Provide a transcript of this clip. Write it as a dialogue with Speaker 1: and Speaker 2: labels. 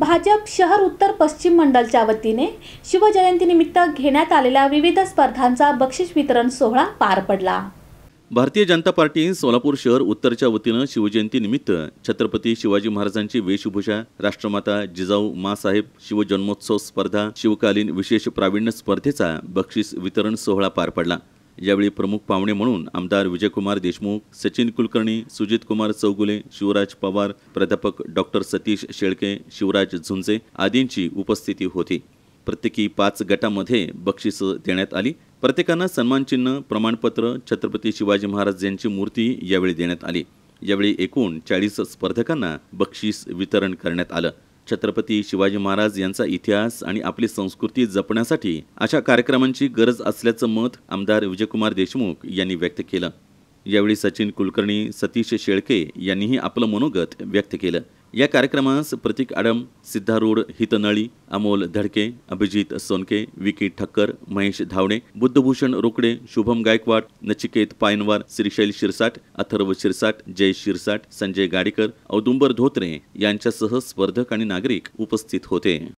Speaker 1: भाजप शहर उत्तर पश्चिम मंडलच्या वतीने शिवजयंतीनिमित्त घेण्यात आलेल्या विविध स्पर्धांचा बक्षीस वितरण सोहळा पार पडला
Speaker 2: भारतीय जनता पार्टी सोलापूर शहर उत्तरच्या वतीनं शिवजयंतीनिमित्त छत्रपती शिवाजी महाराजांची वेशभूषा राष्ट्रमाता जिजाऊ मासाहेब शिवजन्मोत्सव स्पर्धा शिवकालीन विशेष प्रावीण्य स्पर्धेचा बक्षीस वितरण सोहळा पार पडला यावेळी प्रमुख पाहुणे म्हणून आमदार विजयकुमार देशमुख सचिन कुलकर्णी सुजित कुमार चौगुले शिवराज पवार प्राध्यापक डॉक्टर सतीश शेळके शिवराज झुंजे आदींची उपस्थिती होती प्रत्येकी पाच गटामध्ये बक्षीस देण्यात आली प्रत्येकांना सन्मानचिन्ह प्रमाणपत्र छत्रपती शिवाजी महाराज यांची मूर्ती यावेळी देण्यात आली यावेळी एकूण चाळीस स्पर्धकांना बक्षीस वितरण करण्यात आलं छत्रपती शिवाजी महाराज यांचा इतिहास आणि आपली संस्कृती जपण्यासाठी अशा कार्यक्रमांची गरज असल्याचं मत आमदार विजयकुमार देशमुख यांनी व्यक्त केलं यावेळी सचिन कुलकर्णी सतीश शेळके यांनीही आपलं मनोगत व्यक्त केलं या कार्यक्रमास प्रतीक आडम सिद्धारूढ हितनळी अमोल धडके अभिजित सोनके विकी ठक्कर महेश धावणे बुद्धभूषण रोकडे शुभम गायकवाड नचिकेत पायनवार श्रीशैल शिरसाट अथर्व शिरसाट जय शिरसाट संजय गाडीकर औदुंबर धोत्रे यांच्यासह स्पर्धक आणि नागरिक उपस्थित होते